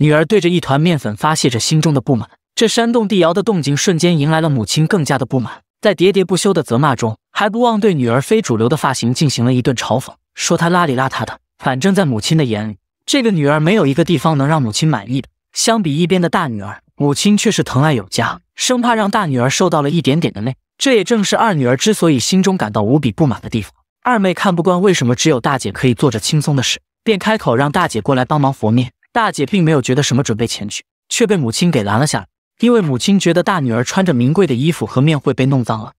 女儿对着一团面粉发泄着心中的不满，这山动地摇的动静瞬间迎来了母亲更加的不满。在喋喋不休的责骂中，还不忘对女儿非主流的发型进行了一顿嘲讽，说她邋里邋遢的。反正，在母亲的眼里，这个女儿没有一个地方能让母亲满意的。相比一边的大女儿，母亲却是疼爱有加，生怕让大女儿受到了一点点的累。这也正是二女儿之所以心中感到无比不满的地方。二妹看不惯，为什么只有大姐可以做着轻松的事，便开口让大姐过来帮忙和面。大姐并没有觉得什么，准备前去，却被母亲给拦了下来。因为母亲觉得大女儿穿着名贵的衣服和面会被弄脏了。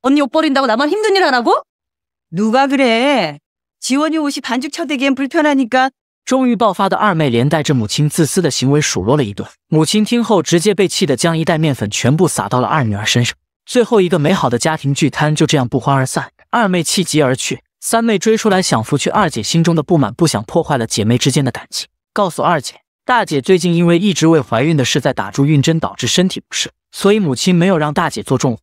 终于爆发的二妹连带着母亲自私的行为数落了一顿。母亲听后直接被气得将一袋面粉全部撒到了二女儿身上。最后一个美好的家庭聚餐就这样不欢而散。二妹气急而去，三妹追出来想扶去二姐心中的不满，不想破坏了姐妹之间的感情，告诉二姐。大姐最近因为一直为怀孕的事在打住孕针，导致身体不适，所以母亲没有让大姐做重活。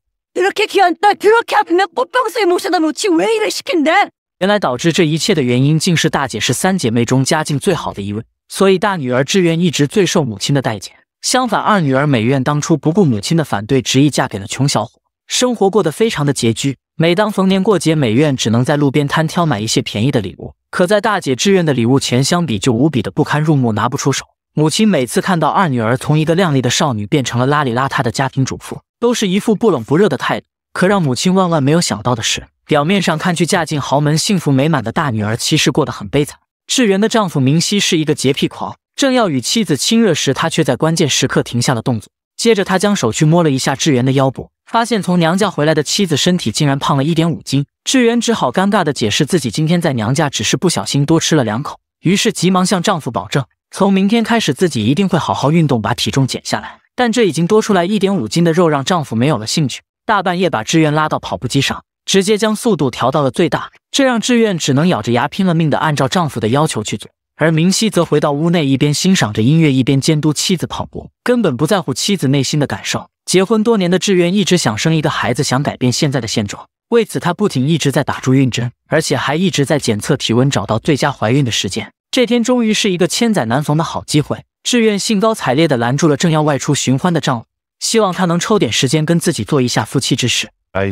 原来导致这一切的原因竟是大姐是三姐妹中家境最好的一位，所以大女儿志愿一直最受母亲的待见。相反，二女儿美院当初不顾母亲的反对，执意嫁给了穷小伙，生活过得非常的拮据。每当逢年过节，美院只能在路边摊挑买一些便宜的礼物，可在大姐志愿的礼物钱相比就无比的不堪入目，拿不出手。母亲每次看到二女儿从一个靓丽的少女变成了邋里邋遢的家庭主妇，都是一副不冷不热的态度。可让母亲万万没有想到的是，表面上看去嫁进豪门、幸福美满的大女儿，其实过得很悲惨。智源的丈夫明熙是一个洁癖狂，正要与妻子亲热时，他却在关键时刻停下了动作。接着，他将手去摸了一下智源的腰部，发现从娘家回来的妻子身体竟然胖了一点五斤。智源只好尴尬地解释自己今天在娘家只是不小心多吃了两口，于是急忙向丈夫保证。从明天开始，自己一定会好好运动，把体重减下来。但这已经多出来一点五斤的肉，让丈夫没有了兴趣。大半夜把志愿拉到跑步机上，直接将速度调到了最大，这让志愿只能咬着牙，拼了命的按照丈夫的要求去做。而明熙则回到屋内，一边欣赏着音乐，一边监督妻子跑步，根本不在乎妻子内心的感受。结婚多年的志愿一直想生一个孩子，想改变现在的现状。为此，她不仅一直在打助孕针，而且还一直在检测体温，找到最佳怀孕的时间。这天终于是一个千载难逢的好机会，志愿兴高采烈地拦住了正要外出寻欢的丈夫，希望他能抽点时间跟自己做一下夫妻之事。哎，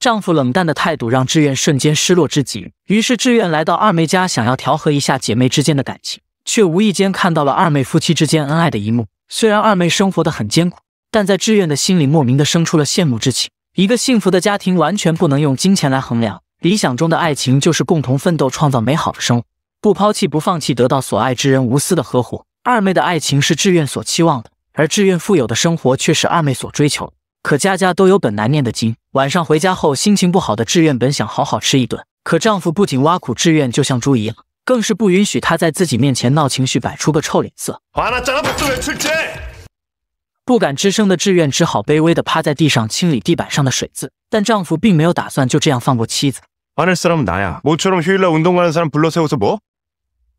丈夫冷淡的态度让志愿瞬间失落至极。于是，志愿来到二妹家，想要调和一下姐妹之间的感情，却无意间看到了二妹夫妻之间恩爱的一幕。虽然二妹生活的很艰苦，但在志愿的心里莫名的生出了羡慕之情。一个幸福的家庭完全不能用金钱来衡量。理想中的爱情就是共同奋斗，创造美好的生活，不抛弃，不放弃，得到所爱之人无私的呵护。二妹的爱情是志愿所期望的，而志愿富有的生活却是二妹所追求。可家家都有本难念的经。晚上回家后，心情不好的志愿本想好好吃一顿，可丈夫不仅挖苦志愿就像猪一样，更是不允许她在自己面前闹情绪，摆出个臭脸色。不敢吱声的志愿只好卑微的趴在地上清理地板上的水渍，但丈夫并没有打算就这样放过妻子。처럼휴일날운동가는사람불러세워서뭐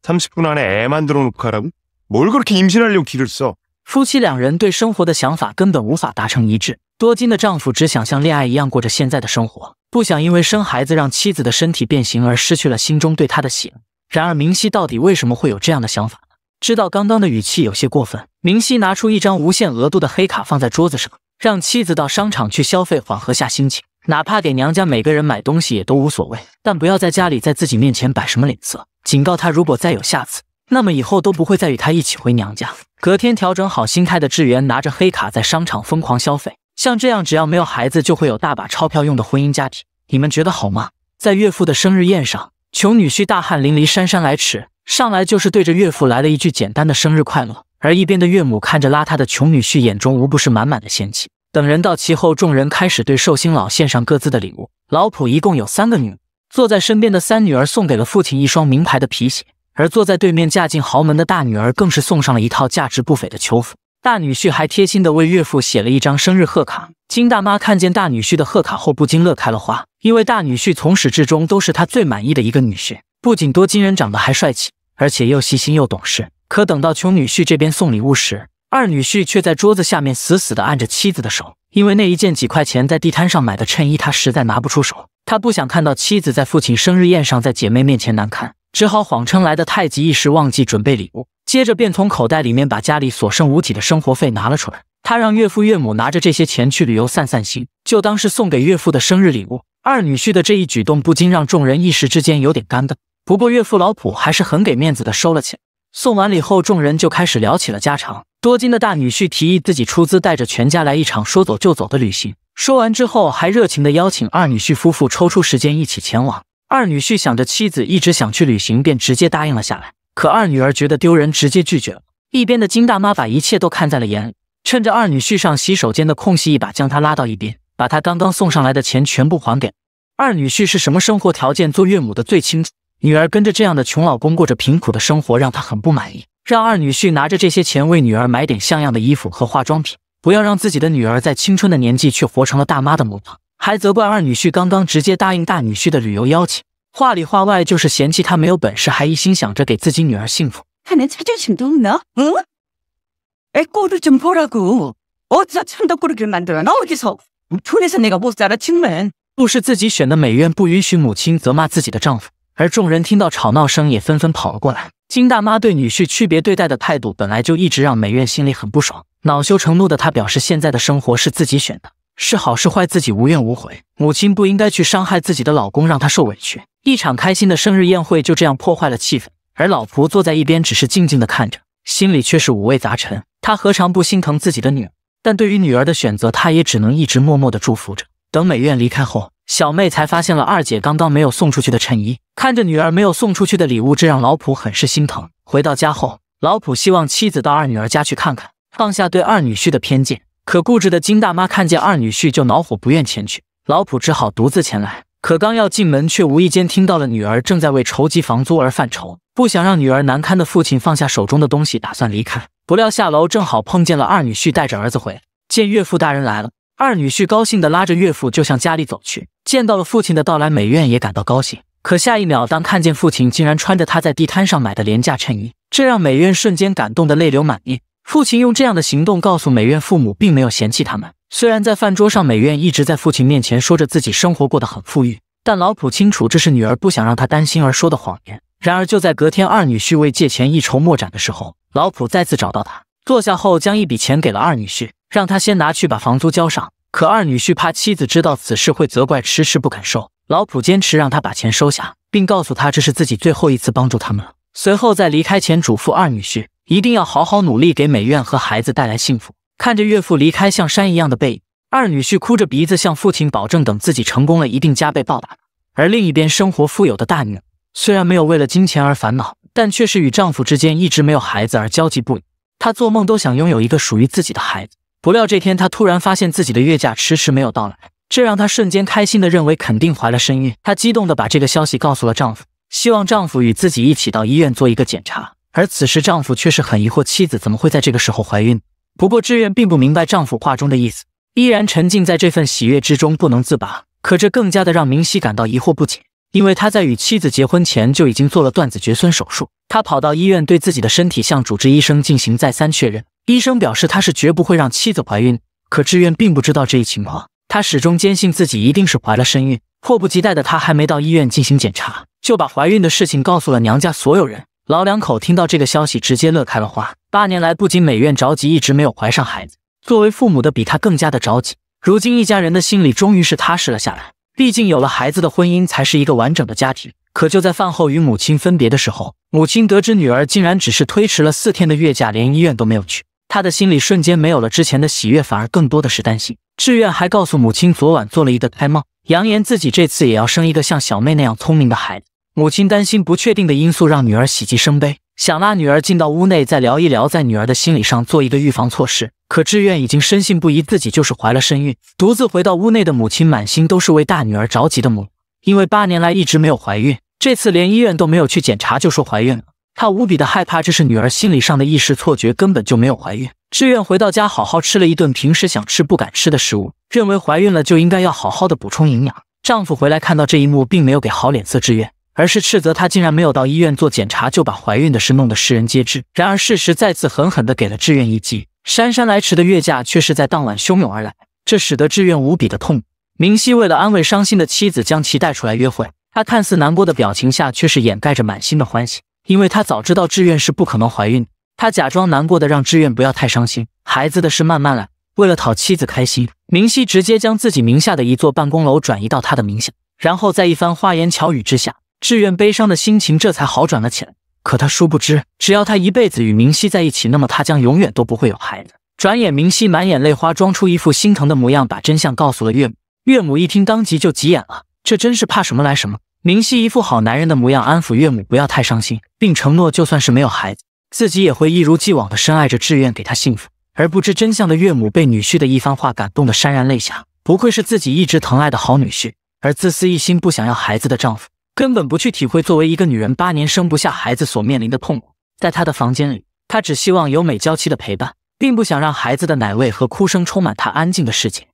30분안에애만들어놓라고뭘그렇게임신하려고기를써夫妻两人对生活的想法根本无法达成一致。多金的丈夫只想像恋爱一样过着现在的生活，不想因为生孩子让妻子的身体变形而失去了心中对她的喜爱。然而明熙到底为什么会有这样的想法？知道刚刚的语气有些过分，明熙拿出一张无限额度的黑卡放在桌子上，让妻子到商场去消费，缓和下心情。哪怕给娘家每个人买东西也都无所谓，但不要在家里在自己面前摆什么脸色。警告他，如果再有下次，那么以后都不会再与他一起回娘家。隔天调整好心态的智源拿着黑卡在商场疯狂消费。像这样，只要没有孩子，就会有大把钞票用的婚姻家庭，你们觉得好吗？在岳父的生日宴上，穷女婿大汗淋漓，姗姗来迟，上来就是对着岳父来了一句简单的生日快乐。而一边的岳母看着邋遢的穷女婿，眼中无不是满满的嫌弃。等人到齐后，众人开始对寿星老献上各自的礼物。老普一共有三个女儿，坐在身边的三女儿送给了父亲一双名牌的皮鞋，而坐在对面嫁进豪门的大女儿更是送上了一套价值不菲的囚服。大女婿还贴心地为岳父写了一张生日贺卡。金大妈看见大女婿的贺卡后，不禁乐开了花，因为大女婿从始至终都是她最满意的一个女婿，不仅多金人长得还帅气，而且又细心又懂事。可等到穷女婿这边送礼物时，二女婿却在桌子下面死死地按着妻子的手，因为那一件几块钱在地摊上买的衬衣，他实在拿不出手。他不想看到妻子在父亲生日宴上在姐妹面前难堪，只好谎称来的太急，一时忘记准备礼物。接着便从口袋里面把家里所剩无几的生活费拿了出来。他让岳父岳母拿着这些钱去旅游散散心，就当是送给岳父的生日礼物。二女婿的这一举动不禁让众人一时之间有点尴尬。不过岳父老普还是很给面子的收了钱。送完礼后，众人就开始聊起了家常。多金的大女婿提议自己出资，带着全家来一场说走就走的旅行。说完之后，还热情地邀请二女婿夫妇抽出时间一起前往。二女婿想着妻子一直想去旅行，便直接答应了下来。可二女儿觉得丢人，直接拒绝了。一边的金大妈把一切都看在了眼里，趁着二女婿上洗手间的空隙，一把将他拉到一边，把他刚刚送上来的钱全部还给二女婿。是什么生活条件，做岳母的最清楚。女儿跟着这样的穷老公过着贫苦的生活，让她很不满意。让二女婿拿着这些钱为女儿买点像样的衣服和化妆品，不要让自己的女儿在青春的年纪却活成了大妈的模样。还责怪二女婿刚刚直接答应大女婿的旅游邀请，话里话外就是嫌弃他没有本事，还一心想着给自己女儿幸福。他连自尊心都没嗯？哎，工作怎么不好？我这全都是工来的，哪有不，是那不的亲是自己选的，美院不允许母亲责骂自己的丈夫。而众人听到吵闹声，也纷纷跑了过来。金大妈对女婿区别对待的态度，本来就一直让美院心里很不爽。恼羞成怒的她表示，现在的生活是自己选的，是好是坏自己无怨无悔。母亲不应该去伤害自己的老公，让他受委屈。一场开心的生日宴会就这样破坏了气氛。而老仆坐在一边，只是静静的看着，心里却是五味杂陈。他何尝不心疼自己的女儿？但对于女儿的选择，他也只能一直默默的祝福着。等美院离开后。小妹才发现了二姐刚刚没有送出去的衬衣，看着女儿没有送出去的礼物，这让老普很是心疼。回到家后，老普希望妻子到二女儿家去看看，放下对二女婿的偏见。可固执的金大妈看见二女婿就恼火，不愿前去。老普只好独自前来。可刚要进门，却无意间听到了女儿正在为筹集房租而犯愁。不想让女儿难堪的父亲放下手中的东西，打算离开。不料下楼正好碰见了二女婿带着儿子回。见岳父大人来了，二女婿高兴地拉着岳父就向家里走去。见到了父亲的到来，美院也感到高兴。可下一秒，当看见父亲竟然穿着他在地摊上买的廉价衬衣，这让美院瞬间感动得泪流满面。父亲用这样的行动告诉美院，父母并没有嫌弃他们。虽然在饭桌上，美院一直在父亲面前说着自己生活过得很富裕，但老普清楚这是女儿不想让他担心而说的谎言。然而就在隔天，二女婿为借钱一筹莫展的时候，老普再次找到他，坐下后将一笔钱给了二女婿，让他先拿去把房租交上。可二女婿怕妻子知道此事会责怪，迟迟不肯收。老普坚持让他把钱收下，并告诉他这是自己最后一次帮助他们了。随后在离开前嘱咐二女婿一定要好好努力，给美院和孩子带来幸福。看着岳父离开像山一样的背影，二女婿哭着鼻子向父亲保证，等自己成功了一定加倍报答。而另一边，生活富有的大女虽然没有为了金钱而烦恼，但却是与丈夫之间一直没有孩子而焦急不已。她做梦都想拥有一个属于自己的孩子。不料这天，她突然发现自己的月假迟迟没有到来，这让她瞬间开心的认为肯定怀了身孕。她激动的把这个消息告诉了丈夫，希望丈夫与自己一起到医院做一个检查。而此时丈夫却是很疑惑妻子怎么会在这个时候怀孕。不过志愿并不明白丈夫话中的意思，依然沉浸在这份喜悦之中不能自拔。可这更加的让明熙感到疑惑不解，因为他在与妻子结婚前就已经做了断子绝孙手术。他跑到医院对自己的身体向主治医生进行再三确认。医生表示他是绝不会让妻子怀孕，可志愿并不知道这一情况，他始终坚信自己一定是怀了身孕。迫不及待的他还没到医院进行检查，就把怀孕的事情告诉了娘家所有人。老两口听到这个消息，直接乐开了花。八年来，不仅美院着急，一直没有怀上孩子，作为父母的比他更加的着急。如今一家人的心里终于是踏实了下来，毕竟有了孩子的婚姻才是一个完整的家庭。可就在饭后与母亲分别的时候，母亲得知女儿竟然只是推迟了四天的月假，连医院都没有去。他的心里瞬间没有了之前的喜悦，反而更多的是担心。志愿还告诉母亲，昨晚做了一个胎梦，扬言自己这次也要生一个像小妹那样聪明的孩子。母亲担心不确定的因素让女儿喜极生悲，想拉女儿进到屋内再聊一聊，在女儿的心理上做一个预防措施。可志愿已经深信不疑，自己就是怀了身孕。独自回到屋内的母亲，满心都是为大女儿着急的母，因为八年来一直没有怀孕，这次连医院都没有去检查就说怀孕了。她无比的害怕，这是女儿心理上的意识错觉，根本就没有怀孕。志愿回到家，好好吃了一顿平时想吃不敢吃的食物，认为怀孕了就应该要好好的补充营养。丈夫回来，看到这一幕，并没有给好脸色，志愿，而是斥责她竟然没有到医院做检查，就把怀孕的事弄得世人皆知。然而事实再次狠狠的给了志愿一击，姗姗来迟的月假却是在当晚汹涌而来，这使得志愿无比的痛明熙为了安慰伤心的妻子，将其带出来约会。他看似难过的表情下，却是掩盖着满心的欢喜。因为他早知道志愿是不可能怀孕，他假装难过的让志愿不要太伤心，孩子的事慢慢来。为了讨妻子开心，明熙直接将自己名下的一座办公楼转移到他的名下，然后在一番花言巧语之下，志愿悲伤的心情这才好转了起来。可他殊不知，只要他一辈子与明熙在一起，那么他将永远都不会有孩子。转眼，明熙满眼泪花，装出一副心疼的模样，把真相告诉了岳母。岳母一听，当即就急眼了，这真是怕什么来什么。明熙一副好男人的模样，安抚岳母不要太伤心，并承诺就算是没有孩子，自己也会一如既往的深爱着，志愿给她幸福。而不知真相的岳母被女婿的一番话感动的潸然泪下，不愧是自己一直疼爱的好女婿。而自私一心不想要孩子的丈夫，根本不去体会作为一个女人八年生不下孩子所面临的痛苦。在他的房间里，他只希望有美娇妻的陪伴，并不想让孩子的奶味和哭声充满他安静的世界。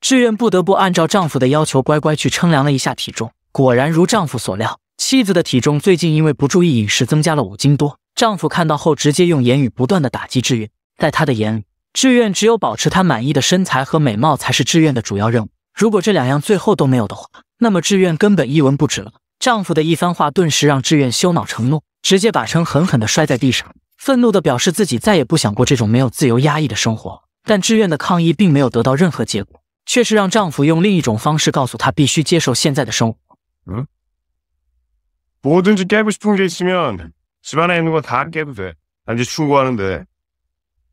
志愿不得不按照丈夫的要求乖乖去称量了一下体重，果然如丈夫所料，妻子的体重最近因为不注意饮食增加了五斤多。丈夫看到后直接用言语不断的打击志愿，在他的眼里，志愿只有保持她满意的身材和美貌才是志愿的主要任务。如果这两样最后都没有的话，那么志愿根本一文不值了。丈夫的一番话顿时让志愿羞恼成怒，直接把称狠狠地摔在地上，愤怒的表示自己再也不想过这种没有自由压抑的生活。但志愿的抗议并没有得到任何结果。却是让丈夫用另一种方式告诉她，必须接受现在的生活。嗯，뭐든지깨게있으면집안에있는거다깨하는데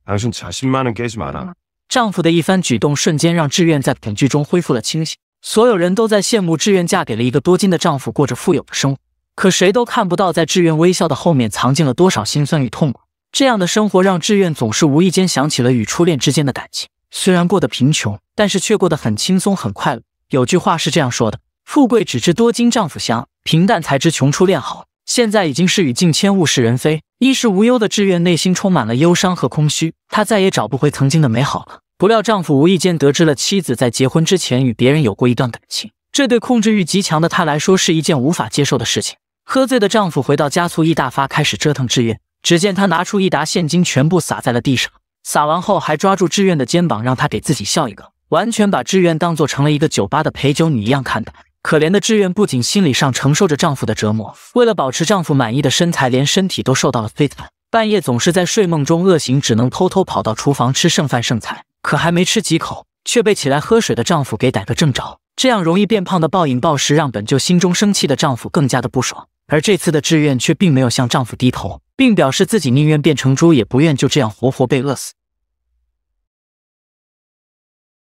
당신자신만은깨지마라丈夫的一番举动，瞬间让志愿在恐惧中恢复了清醒。所有人都在羡慕志愿嫁给了一个多金的丈夫，过着富有的生活。可谁都看不到，在志愿微笑的后面，藏进了多少心酸与痛苦。这样的生活，让志愿总是无意间想起了与初恋之间的感情。虽然过得贫穷，但是却过得很轻松很快乐。有句话是这样说的：“富贵只知多金丈夫香，平淡才知穷初恋好。”现在已经是与近千物是人非，衣食无忧的志愿内心充满了忧伤和空虚，她再也找不回曾经的美好了。不料丈夫无意间得知了妻子在结婚之前与别人有过一段感情，这对控制欲极强的她来说是一件无法接受的事情。喝醉的丈夫回到家，醋意大发，开始折腾志愿。只见他拿出一沓现金，全部撒在了地上。撒完后还抓住志愿的肩膀，让她给自己笑一个，完全把志愿当做成了一个酒吧的陪酒女一样看待。可怜的志愿不仅心理上承受着丈夫的折磨，为了保持丈夫满意的身材，连身体都受到了摧残。半夜总是在睡梦中饿醒，只能偷偷跑到厨房吃剩饭剩菜。可还没吃几口，却被起来喝水的丈夫给逮个正着。这样容易变胖的暴饮暴食，让本就心中生气的丈夫更加的不爽。而这次的志愿却并没有向丈夫低头，并表示自己宁愿变成猪，也不愿就这样活活被饿死。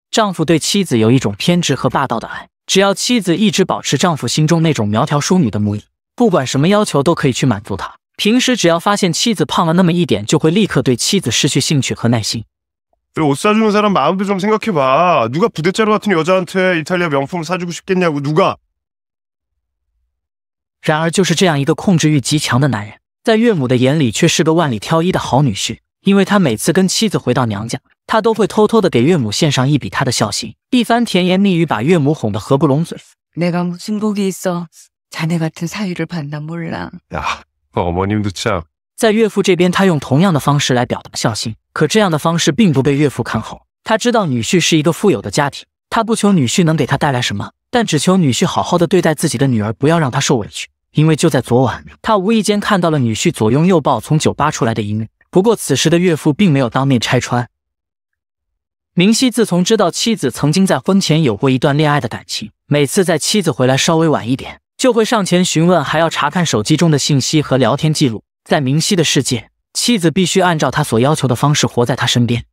丈夫对妻子有一种偏执和霸道的爱，只要妻子一直保持丈夫心中那种苗条淑女的模样，不管什么要求都可以去满足她。平时只要发现妻子胖了那么一点，就会立刻对妻子失去兴趣和耐心。然而，就是这样一个控制欲极强的男人，在岳母的眼里却是个万里挑一的好女婿。因为他每次跟妻子回到娘家，他都会偷偷的给岳母献上一笔他的孝心，一番甜言蜜语把岳母哄得合不拢嘴。在岳父这边，他用同样的方式来表达孝心，可这样的方式并不被岳父看好。他知道女婿是一个富有的家庭，他不求女婿能给他带来什么，但只求女婿好好的对待自己的女儿，不要让他受委屈。因为就在昨晚，他无意间看到了女婿左拥右抱从酒吧出来的一幕。不过此时的岳父并没有当面拆穿。明熙自从知道妻子曾经在婚前有过一段恋爱的感情，每次在妻子回来稍微晚一点，就会上前询问，还要查看手机中的信息和聊天记录。在明熙的世界，妻子必须按照他所要求的方式活在他身边。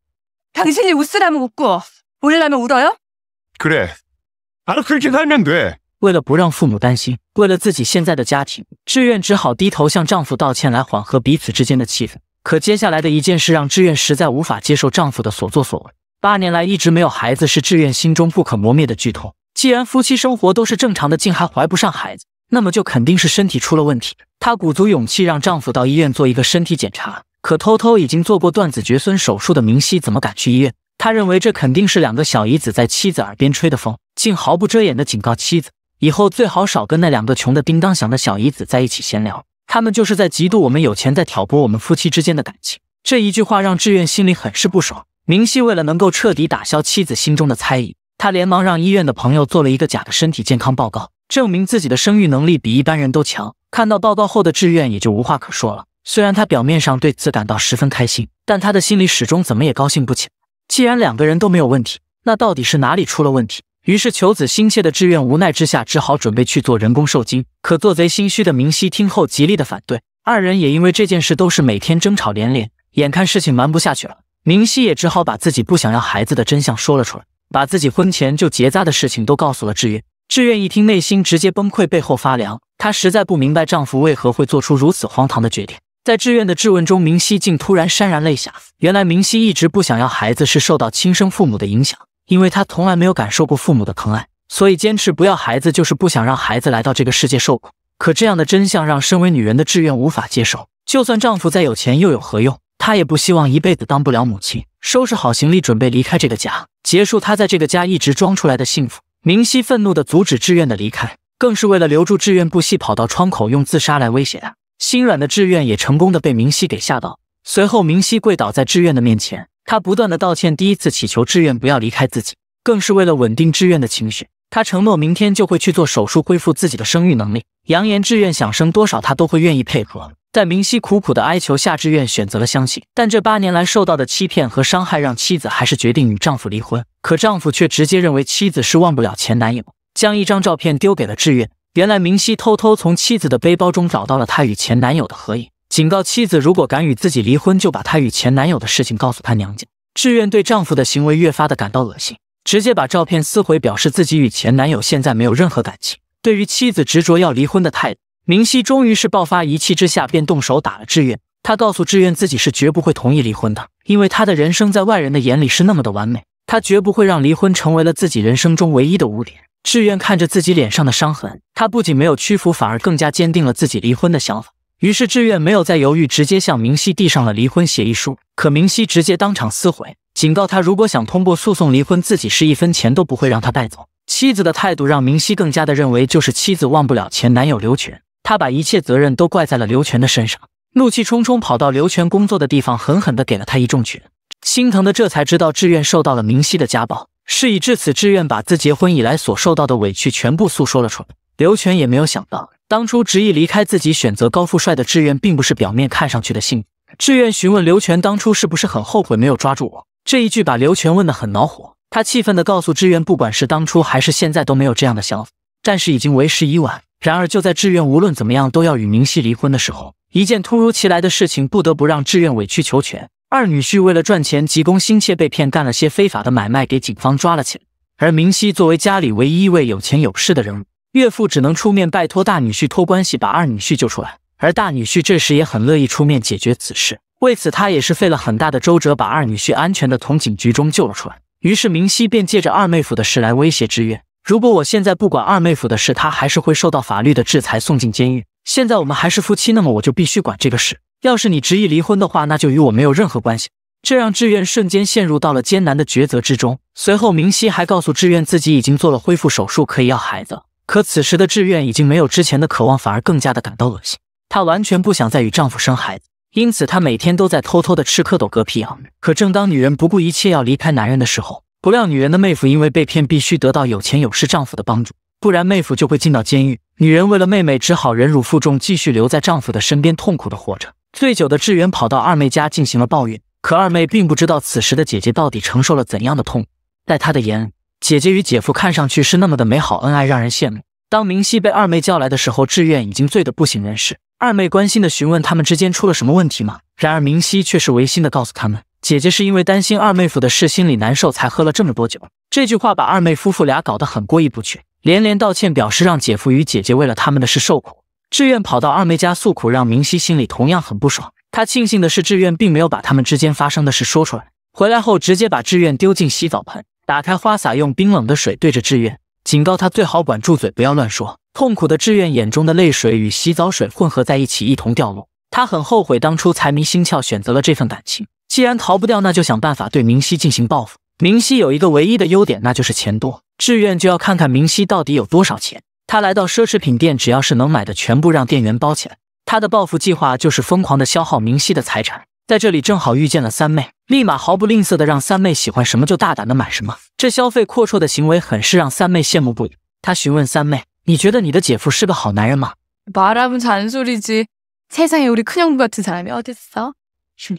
为了不让父母担心，为了自己现在的家庭，志愿只好低头向丈夫道歉，来缓和彼此之间的气氛。可接下来的一件事让志愿实在无法接受丈夫的所作所为。八年来一直没有孩子，是志愿心中不可磨灭的剧痛。既然夫妻生活都是正常的，竟还怀不上孩子，那么就肯定是身体出了问题。她鼓足勇气让丈夫到医院做一个身体检查。可偷偷已经做过断子绝孙手术的明熙怎么敢去医院？她认为这肯定是两个小姨子在妻子耳边吹的风，竟毫不遮掩的警告妻子。以后最好少跟那两个穷的叮当响的小姨子在一起闲聊，他们就是在嫉妒我们有钱，在挑拨我们夫妻之间的感情。这一句话让志愿心里很是不爽。明熙为了能够彻底打消妻子心中的猜疑，他连忙让医院的朋友做了一个假的身体健康报告，证明自己的生育能力比一般人都强。看到报告后的志愿也就无话可说了。虽然他表面上对此感到十分开心，但他的心里始终怎么也高兴不起来。既然两个人都没有问题，那到底是哪里出了问题？于是，求子心切的志愿，无奈之下，只好准备去做人工受精。可做贼心虚的明熙听后极力的反对，二人也因为这件事都是每天争吵连连。眼看事情瞒不下去了，明熙也只好把自己不想要孩子的真相说了出来，把自己婚前就结扎的事情都告诉了志愿。志愿一听，内心直接崩溃，背后发凉。她实在不明白丈夫为何会做出如此荒唐的决定。在志愿的质问中，明熙竟突然潸然泪下。原来明熙一直不想要孩子，是受到亲生父母的影响。因为她从来没有感受过父母的疼爱，所以坚持不要孩子，就是不想让孩子来到这个世界受苦。可这样的真相让身为女人的志愿无法接受。就算丈夫再有钱，又有何用？她也不希望一辈子当不了母亲。收拾好行李，准备离开这个家，结束她在这个家一直装出来的幸福。明熙愤怒地阻止志愿的离开，更是为了留住志愿，不惜跑到窗口用自杀来威胁她。心软的志愿也成功的被明熙给吓到。随后，明熙跪倒在志愿的面前。他不断的道歉，第一次祈求志愿不要离开自己，更是为了稳定志愿的情绪。他承诺明天就会去做手术恢复自己的生育能力，扬言志愿想生多少他都会愿意配合。在明熙苦苦的哀求下，志愿选择了相信。但这八年来受到的欺骗和伤害，让妻子还是决定与丈夫离婚。可丈夫却直接认为妻子是忘不了前男友，将一张照片丢给了志愿。原来明熙偷偷从妻子的背包中找到了他与前男友的合影。警告妻子，如果敢与自己离婚，就把她与前男友的事情告诉她娘家。志愿对丈夫的行为越发的感到恶心，直接把照片撕毁，表示自己与前男友现在没有任何感情。对于妻子执着要离婚的态度，明熙终于是爆发，一气之下便动手打了志愿。他告诉志愿，自己是绝不会同意离婚的，因为他的人生在外人的眼里是那么的完美，他绝不会让离婚成为了自己人生中唯一的污点。志愿看着自己脸上的伤痕，他不仅没有屈服，反而更加坚定了自己离婚的想法。于是，志愿没有再犹豫，直接向明熙递上了离婚协议书。可明熙直接当场撕毁，警告他如果想通过诉讼离婚，自己是一分钱都不会让他带走。妻子的态度让明熙更加的认为，就是妻子忘不了前男友刘全，他把一切责任都怪在了刘全的身上，怒气冲冲跑到刘全工作的地方，狠狠地给了他一重拳。心疼的这才知道，志愿受到了明熙的家暴。事已至此，志愿把自结婚以来所受到的委屈全部诉说了出来。刘全也没有想到。当初执意离开自己选择高富帅的志愿，并不是表面看上去的幸运。志愿询问刘全当初是不是很后悔没有抓住我这一句，把刘全问得很恼火。他气愤的告诉志愿，不管是当初还是现在，都没有这样的想法，但是已经为时已晚。然而就在志愿无论怎么样都要与明熙离婚的时候，一件突如其来的事情不得不让志愿委曲求全。二女婿为了赚钱急功心切，被骗干了些非法的买卖，给警方抓了起来。而明熙作为家里唯一一位有钱有势的人物。岳父只能出面拜托大女婿托关系把二女婿救出来，而大女婿这时也很乐意出面解决此事，为此他也是费了很大的周折把二女婿安全的从警局中救了出来。于是明熙便借着二妹夫的事来威胁志愿。如果我现在不管二妹夫的事，他还是会受到法律的制裁，送进监狱。现在我们还是夫妻，那么我就必须管这个事。要是你执意离婚的话，那就与我没有任何关系。”这让志愿瞬间陷入到了艰难的抉择之中。随后明熙还告诉志愿自己已经做了恢复手术，可以要孩子。可此时的志愿已经没有之前的渴望，反而更加的感到恶心。她完全不想再与丈夫生孩子，因此她每天都在偷偷的吃蝌蚪嗝屁药。可正当女人不顾一切要离开男人的时候，不料女人的妹夫因为被骗，必须得到有钱有势丈夫的帮助，不然妹夫就会进到监狱。女人为了妹妹，只好忍辱负重，继续留在丈夫的身边，痛苦的活着。醉酒的志远跑到二妹家进行了抱怨，可二妹并不知道此时的姐姐到底承受了怎样的痛，在她的眼里。姐姐与姐夫看上去是那么的美好恩爱，让人羡慕。当明熙被二妹叫来的时候，志愿已经醉得不省人事。二妹关心的询问他们之间出了什么问题吗？然而明熙却是违心的告诉他们，姐姐是因为担心二妹夫的事，心里难受才喝了这么多酒。这句话把二妹夫妇俩搞得很过意不去，连连道歉，表示让姐夫与姐姐为了他们的事受苦。志愿跑到二妹家诉苦，让明熙心里同样很不爽。他庆幸的是，志愿并没有把他们之间发生的事说出来。回来后，直接把志愿丢进洗澡盆。打开花洒，用冰冷的水对着志愿，警告他最好管住嘴，不要乱说。痛苦的志愿眼中的泪水与洗澡水混合在一起，一同掉落。他很后悔当初财迷心窍选择了这份感情。既然逃不掉，那就想办法对明熙进行报复。明熙有一个唯一的优点，那就是钱多。志愿就要看看明熙到底有多少钱。他来到奢侈品店，只要是能买的，全部让店员包起来。他的报复计划就是疯狂的消耗明熙的财产。在这里正好遇见了三妹，立马毫不吝啬的让三妹喜欢什么就大胆的买什么，这消费阔绰的行为很是让三妹羡慕不已。她询问三妹：“你觉得你的姐夫是个好男人吗？”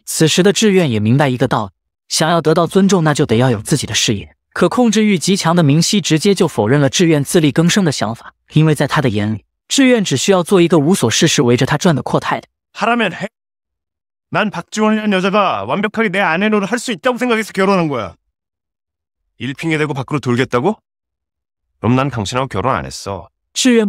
此时的志愿也明白一个道理，想要得到尊重，那就得要有自己的事业。可控制欲极强的明熙直接就否认了志愿自力更生的想法，因为在他的眼里，志愿只需要做一个无所事事围着他转的阔太太。난박지원이라는여자가완벽하게내아내로를할수있다고생각해서결혼한거야일고밖으로돌겠다고그럼난신결혼안했어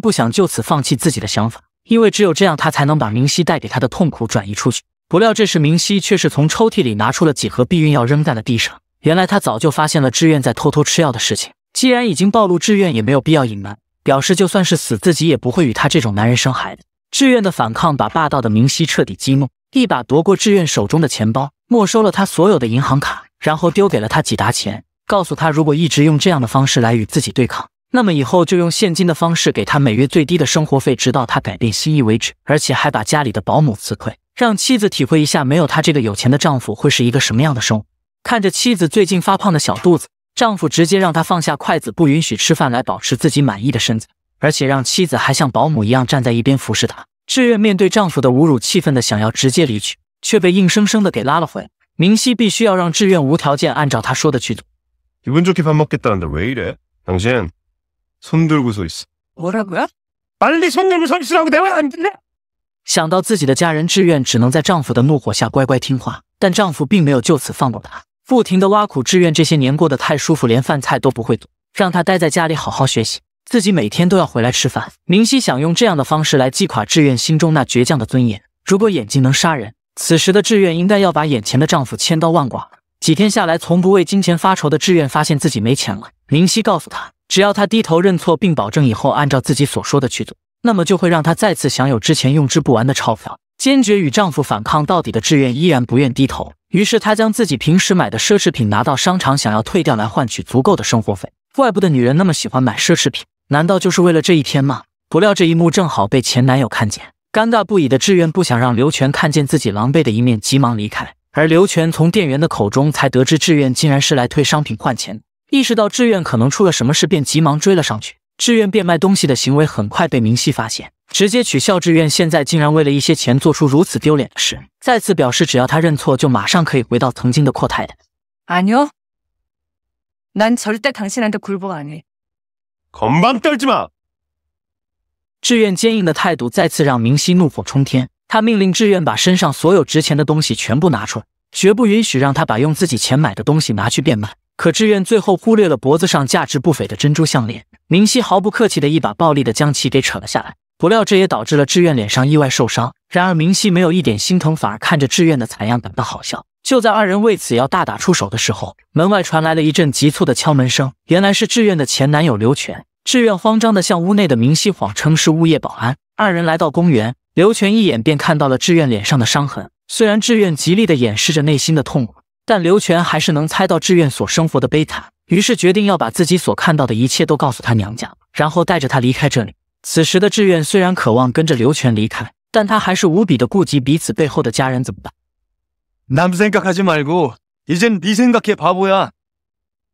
不想就此放弃自己的想法，因为只有这样他才能把明熙带给他的痛苦转移出去。不料这时明熙却是从抽屉里拿出了几盒避孕药扔在了地上。原来他早就发现了志愿在偷偷吃药的事情。既然已经暴露，志愿也没有必要隐瞒，表示就算是死自己也不会与他这种男人生孩子。志愿的反抗把霸道的明熙彻底激怒。一把夺过志愿手中的钱包，没收了他所有的银行卡，然后丢给了他几沓钱，告诉他如果一直用这样的方式来与自己对抗，那么以后就用现金的方式给他每月最低的生活费，直到他改变心意为止。而且还把家里的保姆辞退，让妻子体会一下没有他这个有钱的丈夫会是一个什么样的生活。看着妻子最近发胖的小肚子，丈夫直接让她放下筷子，不允许吃饭来保持自己满意的身子，而且让妻子还像保姆一样站在一边服侍他。志愿面对丈夫的侮辱，气愤的想要直接离去，却被硬生生的给拉了回来。明熙必须要让志愿无条件按照他说的去做。기분좋게밥먹겠다는데왜이래당신손들고서있어뭐라고요빨리손들고서있으라고대화안듣네想到自己的家人，志愿只能在丈夫的怒火下乖乖听话。但丈夫并没有就此放过她，不停的挖苦志愿这些年过得太舒服，连饭菜都不会做，让她待在家里好好学习。自己每天都要回来吃饭，明熙想用这样的方式来击垮志愿心中那倔强的尊严。如果眼睛能杀人，此时的志愿应该要把眼前的丈夫千刀万剐。几天下来，从不为金钱发愁的志愿发现自己没钱了。明熙告诉她，只要她低头认错，并保证以后按照自己所说的去做，那么就会让她再次享有之前用之不完的钞票。坚决与丈夫反抗到底的志愿依然不愿低头，于是她将自己平时买的奢侈品拿到商场想要退掉，来换取足够的生活费。怪不得女人那么喜欢买奢侈品。难道就是为了这一天吗？不料这一幕正好被前男友看见，尴尬不已的志愿不想让刘全看见自己狼狈的一面，急忙离开。而刘全从店员的口中才得知，志愿竟然是来退商品换钱。意识到志愿可能出了什么事，便急忙追了上去。志愿变卖东西的行为很快被明熙发现，直接取笑志愿现在竟然为了一些钱做出如此丢脸的事，再次表示只要他认错，就马上可以回到曾经的阔太太。아뇨난절대당신한테굴복안해狂妄点子吗？志愿坚硬的态度再次让明熙怒火冲天，他命令志愿把身上所有值钱的东西全部拿出来，绝不允许让他把用自己钱买的东西拿去变卖。可志愿最后忽略了脖子上价值不菲的珍珠项链，明熙毫不客气的一把暴力的将其给扯了下来，不料这也导致了志愿脸上意外受伤。然而明熙没有一点心疼，反而看着志愿的惨样感到好笑。就在二人为此要大打出手的时候，门外传来了一阵急促的敲门声。原来是志愿的前男友刘全。志愿慌张地向屋内的明熙谎称是物业保安。二人来到公园，刘全一眼便看到了志愿脸上的伤痕。虽然志愿极力地掩饰着内心的痛苦，但刘全还是能猜到志愿所生活的悲惨。于是决定要把自己所看到的一切都告诉他娘家，然后带着他离开这里。此时的志愿虽然渴望跟着刘全离开，但他还是无比的顾及彼此背后的家人怎么办。남생각하지말고이젠네생각해바보야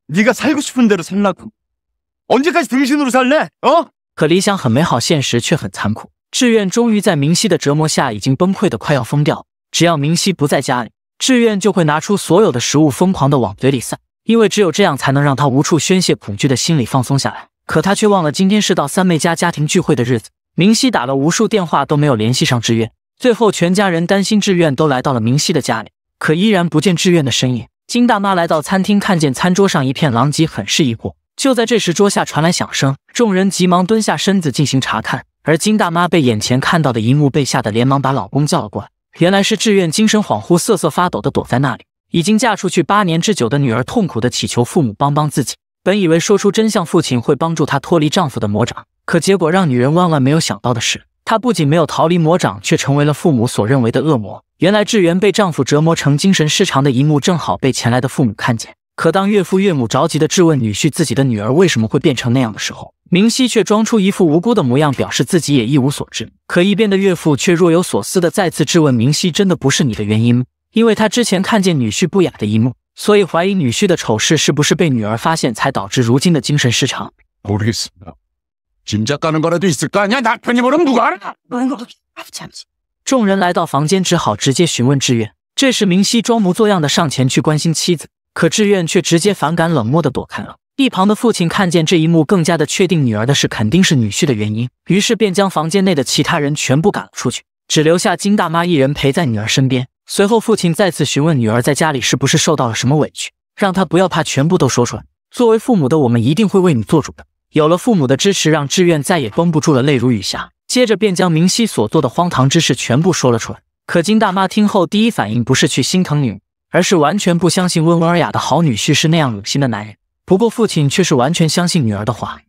네가살고싶은대로살라고언제까지등신으로살래어可理想很美好，现实却很残酷。志愿终于在明熙的折磨下已经崩溃的快要疯掉。只要明熙不在家里，志愿就会拿出所有的食物，疯狂的往嘴里塞，因为只有这样才能让他无处宣泄恐惧的心理放松下来。可他却忘了今天是到三妹家家庭聚会的日子。明熙打了无数电话都没有联系上志愿，最后全家人担心志愿都来到了明熙的家里。可依然不见志愿的身影。金大妈来到餐厅，看见餐桌上一片狼藉，很是疑惑。就在这时，桌下传来响声，众人急忙蹲下身子进行查看。而金大妈被眼前看到的一幕被吓得连忙把老公叫了过来。原来是志愿精神恍惚，瑟瑟发抖的躲在那里。已经嫁出去八年之久的女儿，痛苦的祈求父母帮帮自己。本以为说出真相，父亲会帮助她脱离丈夫的魔掌，可结果让女人万万没有想到的是，她不仅没有逃离魔掌，却成为了父母所认为的恶魔。原来智媛被丈夫折磨成精神失常的一幕，正好被前来的父母看见。可当岳父岳母着急的质问女婿自己的女儿为什么会变成那样的时候，明熙却装出一副无辜的模样，表示自己也一无所知。可一边的岳父却若有所思的再次质问明熙：“真的不是你的原因吗？因为他之前看见女婿不雅的一幕，所以怀疑女婿的丑事是不是被女儿发现，才导致如今的精神失常。”众人来到房间，只好直接询问志愿。这时，明熙装模作样的上前去关心妻子，可志愿却直接反感冷漠的躲开了。一旁的父亲看见这一幕，更加的确定女儿的事肯定是女婿的原因，于是便将房间内的其他人全部赶了出去，只留下金大妈一人陪在女儿身边。随后，父亲再次询问女儿在家里是不是受到了什么委屈，让她不要怕，全部都说出来。作为父母的我们一定会为你做主的。有了父母的支持，让志愿再也绷不住了，泪如雨下。接着便将明熙所做的荒唐之事全部说了出来。可金大妈听后，第一反应不是去心疼女，而是完全不相信温文尔雅的好女婿是那样恶心的男人。不过父亲却是完全相信女儿的话。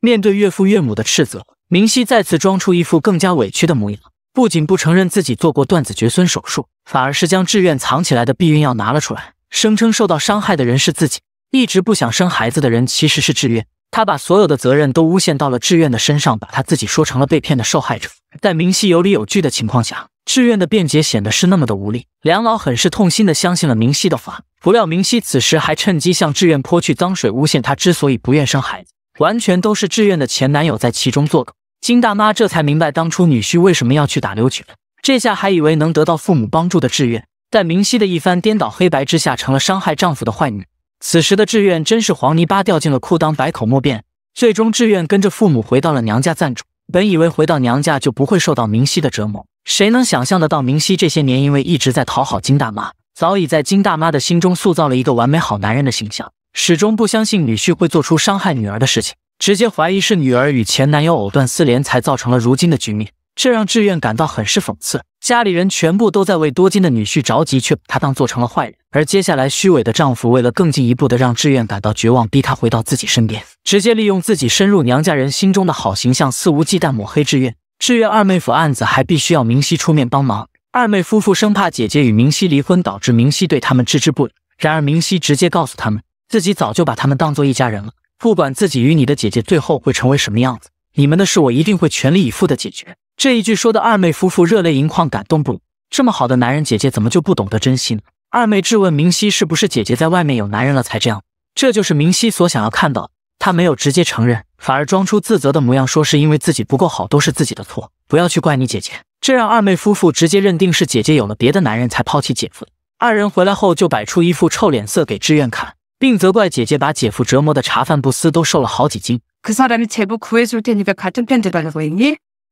面对岳父岳母的斥责，明熙再次装出一副更加委屈的模样，不仅不承认自己做过断子绝孙手术，反而是将志愿藏起来的避孕药拿了出来。声称受到伤害的人是自己，一直不想生孩子的人其实是志愿。他把所有的责任都诬陷到了志愿的身上，把他自己说成了被骗的受害者。在明熙有理有据的情况下，志愿的辩解显得是那么的无力。梁老很是痛心的相信了明熙的话，不料明熙此时还趁机向志愿泼去脏水，诬陷他之所以不愿生孩子，完全都是志愿的前男友在其中作梗。金大妈这才明白当初女婿为什么要去打刘群，这下还以为能得到父母帮助的志愿。在明熙的一番颠倒黑白之下，成了伤害丈夫的坏女。此时的志愿真是黄泥巴掉进了裤裆，百口莫辩。最终，志愿跟着父母回到了娘家暂住。本以为回到娘家就不会受到明熙的折磨，谁能想象得到明熙这些年因为一直在讨好金大妈，早已在金大妈的心中塑造了一个完美好男人的形象，始终不相信女婿会做出伤害女儿的事情，直接怀疑是女儿与前男友藕断丝连才造成了如今的局面。这让志愿感到很是讽刺，家里人全部都在为多金的女婿着急，却把他当做成了坏人。而接下来，虚伪的丈夫为了更进一步的让志愿感到绝望，逼她回到自己身边，直接利用自己深入娘家人心中的好形象，肆无忌惮抹黑志愿。志愿二妹夫案子还必须要明熙出面帮忙，二妹夫妇生怕姐姐与明熙离婚，导致明熙对他们置之不理。然而明熙直接告诉他们，自己早就把他们当做一家人了，不管自己与你的姐姐最后会成为什么样子，你们的事我一定会全力以赴的解决。这一句说的二妹夫妇热泪盈眶，感动不已。这么好的男人，姐姐怎么就不懂得珍惜？呢？二妹质问明熙，是不是姐姐在外面有男人了才这样？这就是明熙所想要看到的。她没有直接承认，反而装出自责的模样，说是因为自己不够好，都是自己的错，不要去怪你姐姐。这让二妹夫妇直接认定是姐姐有了别的男人才抛弃姐夫。二人回来后就摆出一副臭脸色给志愿看，并责怪姐姐把姐夫折磨的茶饭不思，都瘦了好几斤。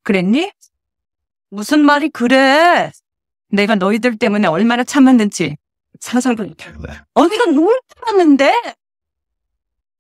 그랬니무슨말이그래내가너희들때문에얼마나참았는지상상도가참는데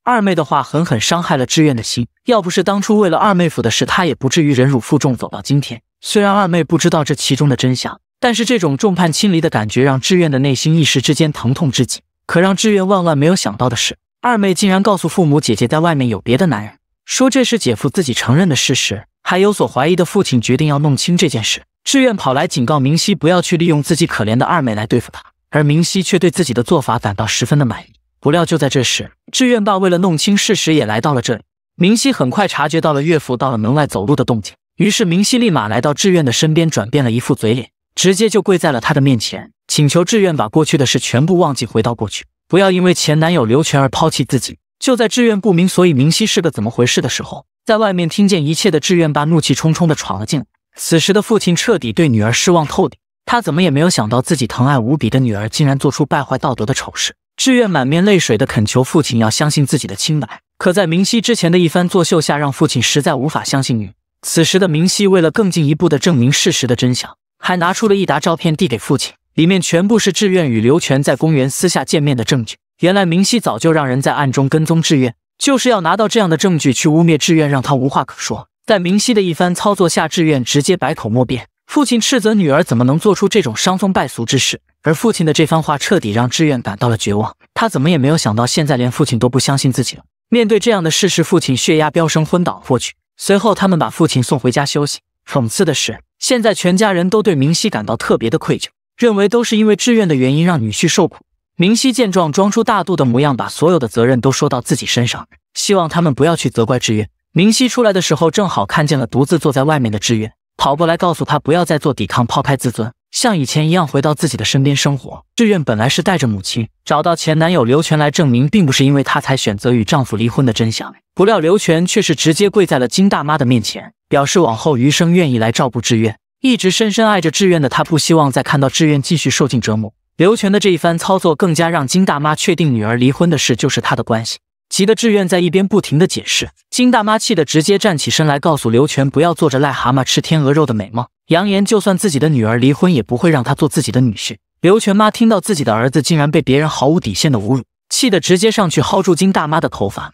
二妹的话狠狠伤害了志愿的心。要不是当初为了二妹夫的事，她也不至于忍辱负重走到今天。虽然二妹不知道这其中的真相，但是这种众叛亲离的感觉让志愿的内心一时之间疼痛至极。可让志愿万万没有想到的是，二妹竟然告诉父母姐姐在外面有别的男人，说这是姐夫自己承认的事实。还有所怀疑的父亲决定要弄清这件事。志愿跑来警告明熙不要去利用自己可怜的二妹来对付他，而明熙却对自己的做法感到十分的满意。不料就在这时，志愿爸为了弄清事实也来到了这里。明熙很快察觉到了岳父到了门外走路的动静，于是明熙立马来到志愿的身边，转变了一副嘴脸，直接就跪在了他的面前，请求志愿把过去的事全部忘记，回到过去，不要因为前男友刘全而抛弃自己。就在志愿不明所以明熙是个怎么回事的时候。在外面听见一切的志愿爸怒气冲冲地闯了进来。此时的父亲彻底对女儿失望透顶，他怎么也没有想到自己疼爱无比的女儿竟然做出败坏道德的丑事。志愿满面泪水地恳求父亲要相信自己的清白，可在明熙之前的一番作秀下，让父亲实在无法相信女。此时的明熙为了更进一步地证明事实的真相，还拿出了一沓照片递给父亲，里面全部是志愿与刘全在公园私下见面的证据。原来明熙早就让人在暗中跟踪志愿。就是要拿到这样的证据去污蔑志愿，让他无话可说。在明熙的一番操作下，志愿直接百口莫辩。父亲斥责女儿怎么能做出这种伤风败俗之事，而父亲的这番话彻底让志愿感到了绝望。他怎么也没有想到，现在连父亲都不相信自己了。面对这样的事实，父亲血压飙升，昏倒过去。随后，他们把父亲送回家休息。讽刺的是，现在全家人都对明熙感到特别的愧疚，认为都是因为志愿的原因让女婿受苦。明熙见状，装出大度的模样，把所有的责任都说到自己身上，希望他们不要去责怪志月。明熙出来的时候，正好看见了独自坐在外面的志月，跑过来告诉他不要再做抵抗，抛开自尊，像以前一样回到自己的身边生活。志愿本来是带着母亲找到前男友刘全来证明，并不是因为他才选择与丈夫离婚的真相，不料刘全却是直接跪在了金大妈的面前，表示往后余生愿意来照顾志愿。一直深深爱着志愿的他，不希望再看到志愿继续受尽折磨。刘全的这一番操作，更加让金大妈确定女儿离婚的事就是他的关系，急得志愿在一边不停的解释。金大妈气得直接站起身来，告诉刘全不要做着癞蛤蟆吃天鹅肉的美梦，扬言就算自己的女儿离婚，也不会让她做自己的女婿。刘全妈听到自己的儿子竟然被别人毫无底线的侮辱，气得直接上去薅住金大妈的头发。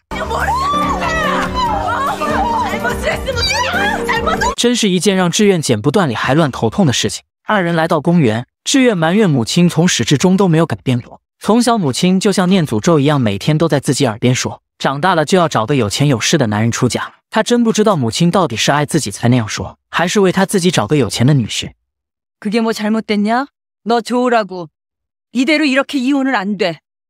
真是一件让志愿剪不断理还乱头痛的事情。二人来到公园。志远埋怨母亲从始至终都没有改变过，从小母亲就像念诅咒一样，每天都在自己耳边说，长大了就要找个有钱有势的男人出嫁。他真不知道母亲到底是爱自己才那样说，还是为他自己找个有钱的女婿。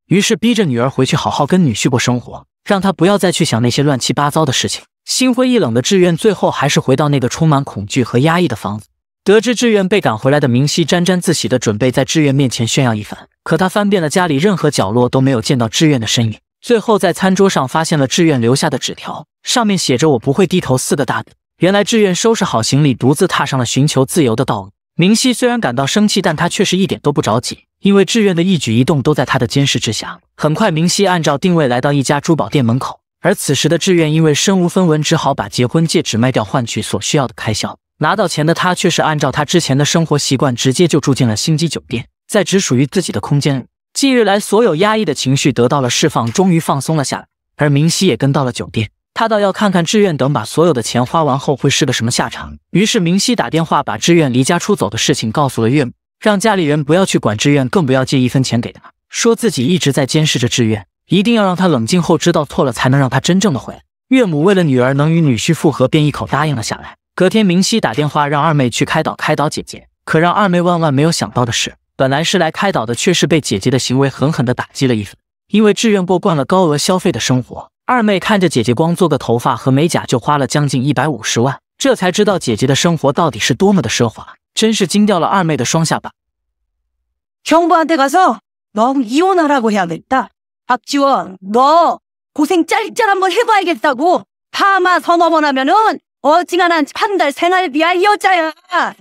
于是逼着女儿回去好好跟女婿过生活，让他不要再去想那些乱七八糟的事情。心灰意冷的志远最后还是回到那个充满恐惧和压抑的房子。得知志愿被赶回来的明熙沾沾自喜的准备在志愿面前炫耀一番，可他翻遍了家里任何角落都没有见到志愿的身影，最后在餐桌上发现了志愿留下的纸条，上面写着“我不会低头”四个大字。原来志愿收拾好行李，独自踏上了寻求自由的道路。明熙虽然感到生气，但他却是一点都不着急，因为志愿的一举一动都在他的监视之下。很快，明熙按照定位来到一家珠宝店门口，而此时的志愿因为身无分文，只好把结婚戒指卖掉，换取所需要的开销。拿到钱的他却是按照他之前的生活习惯，直接就住进了星级酒店，在只属于自己的空间里，近日来所有压抑的情绪得到了释放，终于放松了下来。而明熙也跟到了酒店，他倒要看看志愿等把所有的钱花完后会是个什么下场。于是明熙打电话把志愿离家出走的事情告诉了岳母，让家里人不要去管志愿，更不要借一分钱给他，说自己一直在监视着志愿，一定要让他冷静后知道错了，才能让他真正的回来。岳母为了女儿能与女婿复合，便一口答应了下来。隔天，明熙打电话让二妹去开导开导姐姐。可让二妹万万没有想到的是，本来是来开导的，却是被姐姐的行为狠狠地打击了一番。因为志愿过惯了高额消费的生活，二妹看着姐姐光做个头发和美甲就花了将近一百五十万，这才知道姐姐的生活到底是多么的奢华，真是惊掉了二妹的双下巴。我竟然难判待生活比尔女呀！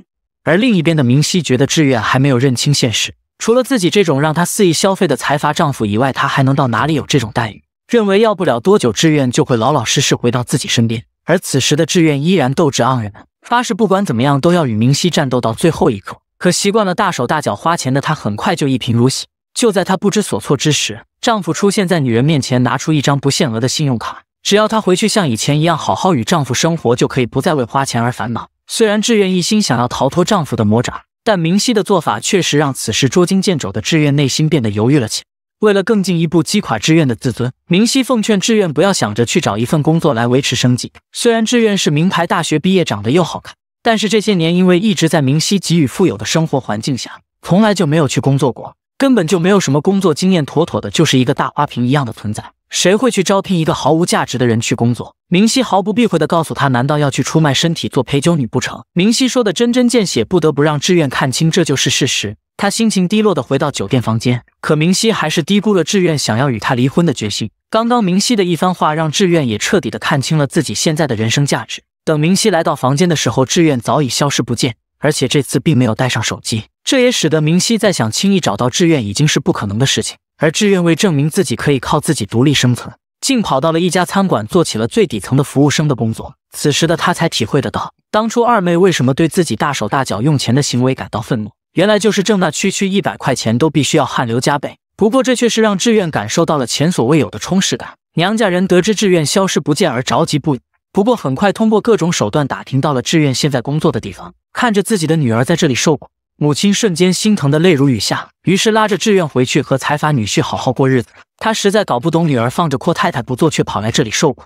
而另一边的明熙觉得志愿还没有认清现实，除了自己这种让她肆意消费的财阀丈夫以外，她还能到哪里有这种待遇？认为要不了多久，志愿就会老老实实回到自己身边。而此时的志愿依然斗志昂然，发誓不管怎么样都要与明熙战斗到最后一刻。可习惯了大手大脚花钱的她，很快就一贫如洗。就在她不知所措之时，丈夫出现在女人面前，拿出一张不限额的信用卡。只要她回去像以前一样好好与丈夫生活，就可以不再为花钱而烦恼。虽然志愿一心想要逃脱丈夫的魔爪，但明熙的做法确实让此时捉襟见肘的志愿内心变得犹豫了起来。为了更进一步击垮志愿的自尊，明熙奉劝志愿不要想着去找一份工作来维持生计。虽然志愿是名牌大学毕业，长得又好看，但是这些年因为一直在明熙给予富有的生活环境下，从来就没有去工作过。根本就没有什么工作经验，妥妥的就是一个大花瓶一样的存在。谁会去招聘一个毫无价值的人去工作？明熙毫不避讳的告诉他：“难道要去出卖身体做陪酒女不成？”明熙说的针针见血，不得不让志愿看清这就是事实。他心情低落的回到酒店房间，可明熙还是低估了志愿想要与他离婚的决心。刚刚明熙的一番话让志愿也彻底的看清了自己现在的人生价值。等明熙来到房间的时候，志愿早已消失不见。而且这次并没有带上手机，这也使得明熙再想轻易找到志愿已经是不可能的事情。而志愿为证明自己可以靠自己独立生存，竟跑到了一家餐馆做起了最底层的服务生的工作。此时的他才体会得到，当初二妹为什么对自己大手大脚用钱的行为感到愤怒，原来就是挣那区区一百块钱都必须要汗流浃背。不过这却是让志愿感受到了前所未有的充实感。娘家人得知志愿消失不见而着急不已。不过很快通过各种手段打听到了志愿现在工作的地方，看着自己的女儿在这里受苦，母亲瞬间心疼的泪如雨下，于是拉着志愿回去和财阀女婿好好过日子。他实在搞不懂女儿放着阔太太不做，却跑来这里受苦。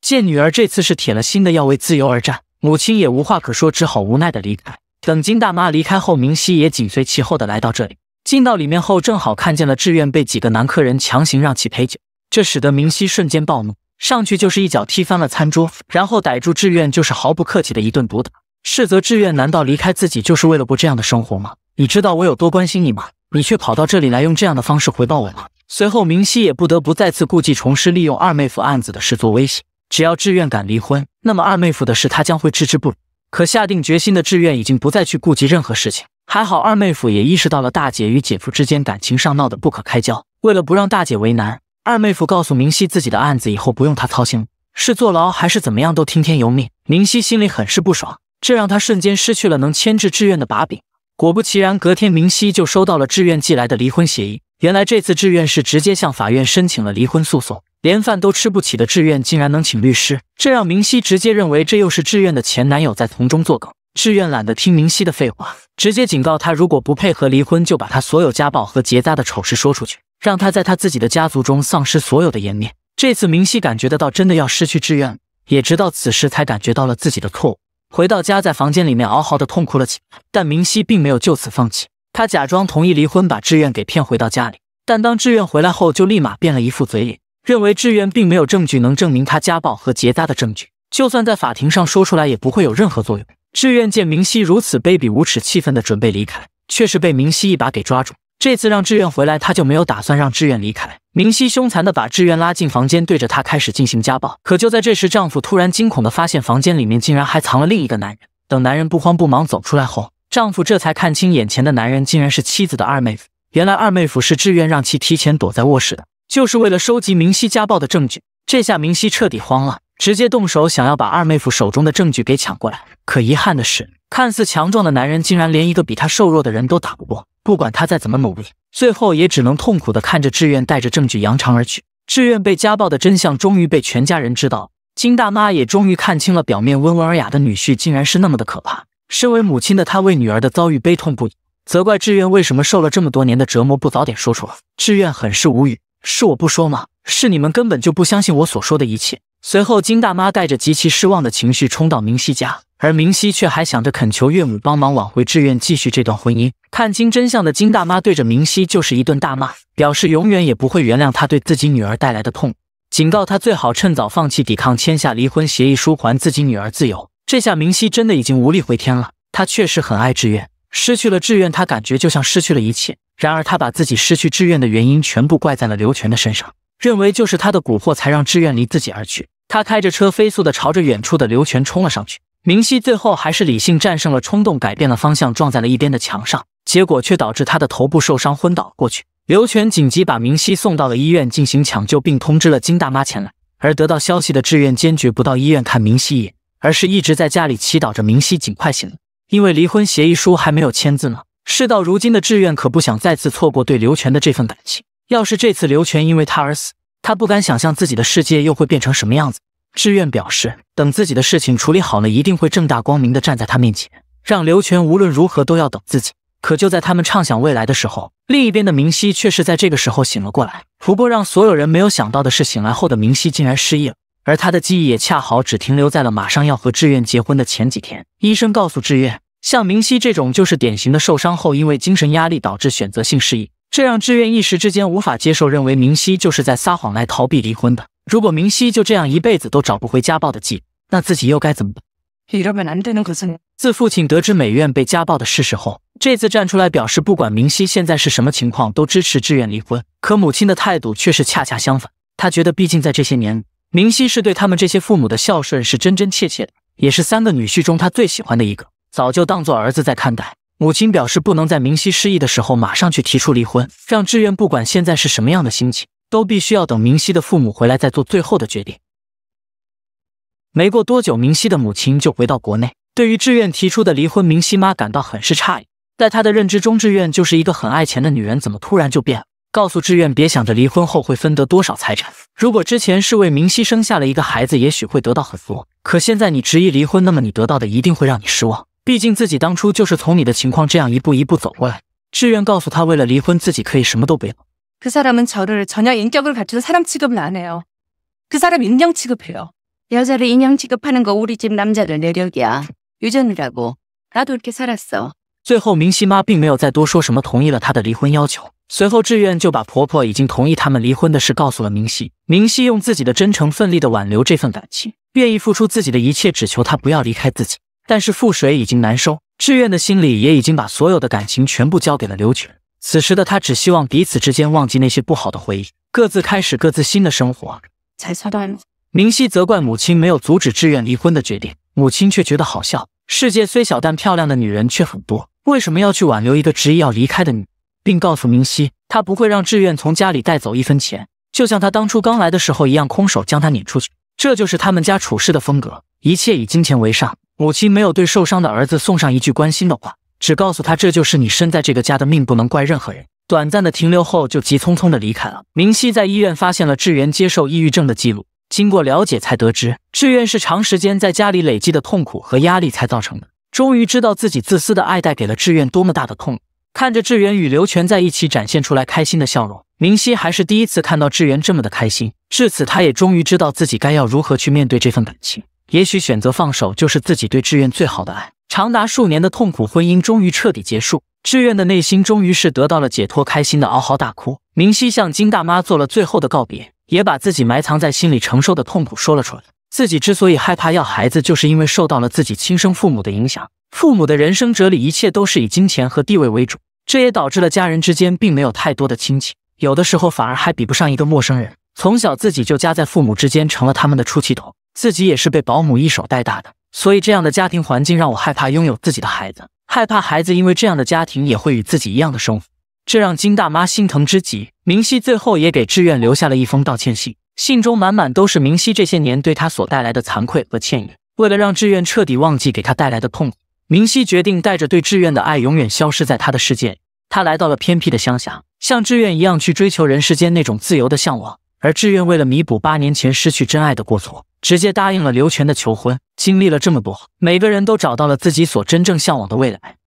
见女儿这次是铁了心的要为自由而战，母亲也无话可说，只好无奈的离开。等金大妈离开后，明熙也紧随其后的来到这里。进到里面后，正好看见了志愿被几个男客人强行让其陪酒，这使得明熙瞬间暴怒，上去就是一脚踢翻了餐桌，然后逮住志愿就是毫不客气的一顿毒打，斥责志愿难道离开自己就是为了过这样的生活吗？你知道我有多关心你吗？你却跑到这里来用这样的方式回报我吗？随后，明熙也不得不再次故技重施，利用二妹夫案子的事做威胁，只要志愿敢离婚，那么二妹夫的事他将会置之不理。可下定决心的志愿已经不再去顾及任何事情，还好二妹夫也意识到了大姐与姐夫之间感情上闹得不可开交，为了不让大姐为难，二妹夫告诉明熙自己的案子以后不用他操心，是坐牢还是怎么样都听天由命。明熙心里很是不爽，这让他瞬间失去了能牵制志愿的把柄。果不其然，隔天明熙就收到了志愿寄来的离婚协议，原来这次志愿是直接向法院申请了离婚诉讼。连饭都吃不起的志愿竟然能请律师，这让明熙直接认为这又是志愿的前男友在从中作梗。志愿懒得听明熙的废话，直接警告他如果不配合离婚，就把他所有家暴和结扎的丑事说出去，让他在他自己的家族中丧失所有的颜面。这次明熙感觉得到真的要失去志愿，也直到此时才感觉到了自己的错误。回到家，在房间里面嗷嗷的痛哭了起来。但明熙并没有就此放弃，他假装同意离婚，把志愿给骗回到家里。但当志愿回来后，就立马变了一副嘴脸。认为志愿并没有证据能证明他家暴和结扎的证据，就算在法庭上说出来也不会有任何作用。志愿见明熙如此卑鄙无耻，气愤的准备离开，却是被明熙一把给抓住。这次让志愿回来，他就没有打算让志愿离开。明熙凶残的把志愿拉进房间，对着他开始进行家暴。可就在这时，丈夫突然惊恐的发现房间里面竟然还藏了另一个男人。等男人不慌不忙走出来后，丈夫这才看清眼前的男人竟然是妻子的二妹夫。原来二妹夫是志愿让其提前躲在卧室的。就是为了收集明熙家暴的证据，这下明熙彻底慌了，直接动手想要把二妹夫手中的证据给抢过来。可遗憾的是，看似强壮的男人竟然连一个比他瘦弱的人都打不过，不管他再怎么努力，最后也只能痛苦的看着志愿带着证据扬长而去。志愿被家暴的真相终于被全家人知道，金大妈也终于看清了表面温文尔雅的女婿竟然是那么的可怕。身为母亲的她为女儿的遭遇悲痛不已，责怪志愿为什么受了这么多年的折磨不早点说出来。志愿很是无语。是我不说吗？是你们根本就不相信我所说的一切。随后，金大妈带着极其失望的情绪冲到明熙家，而明熙却还想着恳求岳母帮忙挽回志愿，继续这段婚姻。看清真相的金大妈对着明熙就是一顿大骂，表示永远也不会原谅她对自己女儿带来的痛警告她最好趁早放弃抵抗，签下离婚协议书，还自己女儿自由。这下明熙真的已经无力回天了，她确实很爱志愿。失去了志愿，他感觉就像失去了一切。然而，他把自己失去志愿的原因全部怪在了刘全的身上，认为就是他的蛊惑才让志愿离自己而去。他开着车飞速的朝着远处的刘全冲了上去。明熙最后还是理性战胜了冲动，改变了方向，撞在了一边的墙上，结果却导致他的头部受伤，昏倒了过去。刘全紧急把明熙送到了医院进行抢救，并通知了金大妈前来。而得到消息的志愿坚决不到医院看明熙一眼，而是一直在家里祈祷着明熙尽快醒来。因为离婚协议书还没有签字呢，事到如今的志愿可不想再次错过对刘全的这份感情。要是这次刘全因为他而死，他不敢想象自己的世界又会变成什么样子。志愿表示，等自己的事情处理好了一定会正大光明的站在他面前，让刘全无论如何都要等自己。可就在他们畅想未来的时候，另一边的明熙却是在这个时候醒了过来。不过让所有人没有想到的是，醒来后的明熙竟然失忆了。而他的记忆也恰好只停留在了马上要和志愿结婚的前几天。医生告诉志愿，像明熙这种就是典型的受伤后因为精神压力导致选择性失忆，这让志愿一时之间无法接受，认为明熙就是在撒谎来逃避离婚的。如果明熙就这样一辈子都找不回家暴的记忆，那自己又该怎么办？自父亲得知美院被家暴的事实后，这次站出来表示不管明熙现在是什么情况，都支持志愿离婚。可母亲的态度却是恰恰相反，她觉得毕竟在这些年。明熙是对他们这些父母的孝顺是真真切切的，也是三个女婿中他最喜欢的一个，早就当做儿子在看待。母亲表示，不能在明熙失忆的时候马上去提出离婚，让志愿不管现在是什么样的心情，都必须要等明熙的父母回来再做最后的决定。没过多久，明熙的母亲就回到国内。对于志愿提出的离婚，明熙妈感到很是诧异，在她的认知中，志愿就是一个很爱钱的女人，怎么突然就变了？告诉志愿别想着离婚后会分得多少财产。如果之前是为明熙生下了一个孩子，也许会得到很多。可现在你执意离婚，那么你得到的一定会让你失望。毕竟自己当初就是从你的情况这样一步一步走过来。志愿告诉他，为了离婚，自己可以什么都不要。最后，明熙妈并没有再多说什么，同意了他的离婚要求。随后，志愿就把婆婆已经同意他们离婚的事告诉了明熙。明熙用自己的真诚，奋力的挽留这份感情，愿意付出自己的一切，只求他不要离开自己。但是覆水已经难收，志愿的心里也已经把所有的感情全部交给了刘全。此时的他只希望彼此之间忘记那些不好的回忆，各自开始各自新的生活。才明熙责怪母亲没有阻止志愿离婚的决定，母亲却觉得好笑。世界虽小，但漂亮的女人却很多，为什么要去挽留一个执意要离开的女？并告诉明熙，他不会让志愿从家里带走一分钱，就像他当初刚来的时候一样，空手将他撵出去。这就是他们家处事的风格，一切以金钱为上。母亲没有对受伤的儿子送上一句关心的话，只告诉他，这就是你身在这个家的命，不能怪任何人。短暂的停留后，就急匆匆的离开了。明熙在医院发现了志源接受抑郁症的记录，经过了解才得知，志远是长时间在家里累积的痛苦和压力才造成的。终于知道自己自私的爱带给了志远多么大的痛。看着志远与刘全在一起展现出来开心的笑容，明熙还是第一次看到志远这么的开心。至此，他也终于知道自己该要如何去面对这份感情。也许选择放手就是自己对志愿最好的爱。长达数年的痛苦婚姻终于彻底结束，志愿的内心终于是得到了解脱，开心的嗷嗷大哭。明熙向金大妈做了最后的告别，也把自己埋藏在心里承受的痛苦说了出来。自己之所以害怕要孩子，就是因为受到了自己亲生父母的影响。父母的人生哲理，一切都是以金钱和地位为主，这也导致了家人之间并没有太多的亲情，有的时候反而还比不上一个陌生人。从小自己就夹在父母之间，成了他们的出气筒。自己也是被保姆一手带大的，所以这样的家庭环境让我害怕拥有自己的孩子，害怕孩子因为这样的家庭也会与自己一样的生活。这让金大妈心疼之极。明熙最后也给志愿留下了一封道歉信。信中满满都是明熙这些年对他所带来的惭愧和歉意。为了让志愿彻底忘记给他带来的痛苦，明熙决定带着对志愿的爱永远消失在他的世界。他来到了偏僻的乡下，像志愿一样去追求人世间那种自由的向往。而志愿为了弥补八年前失去真爱的过错，直接答应了刘全的求婚。经历了这么多，每个人都找到了自己所真正向往的未来。